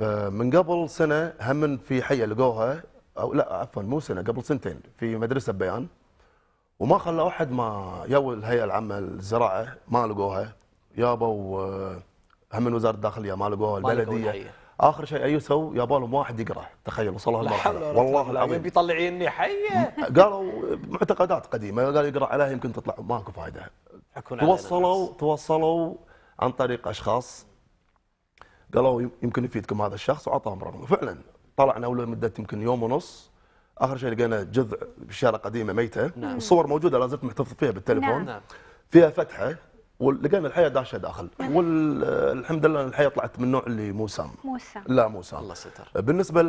آه، من قبل سنه هم في حيه لقوها او لا عفوا مو سنه قبل سنتين في مدرسه بيان وما خلوا احد ما جو الهيئه العامه للزراعه ما لقوها يابوا آه، هم وزاره الداخليه ما لقوها البلديه اخر شيء سو يا لهم واحد يقرا تخيل وصلوا هالمرحله والله العظيم بيطلعيني حيه قالوا معتقدات قديمه قالوا يقرا عليها يمكن تطلع ماكو فائده توصلوا توصلوا عن طريق اشخاص قالوا يمكن يفيدكم هذا الشخص وعطاه رقمه وفعلا طلعنا وله مده يمكن يوم ونص اخر شيء لقينا جذع بشاره قديمه ميته نعم. نعم. الصور موجوده لازلت محتفظ فيها بالتليفون نعم. فيها فتحه ولقينا الحياه داشه داخل والحمد لله الحياه طلعت من النوع اللي مو سام مو سام لا مو سام الله ستر بالنسبه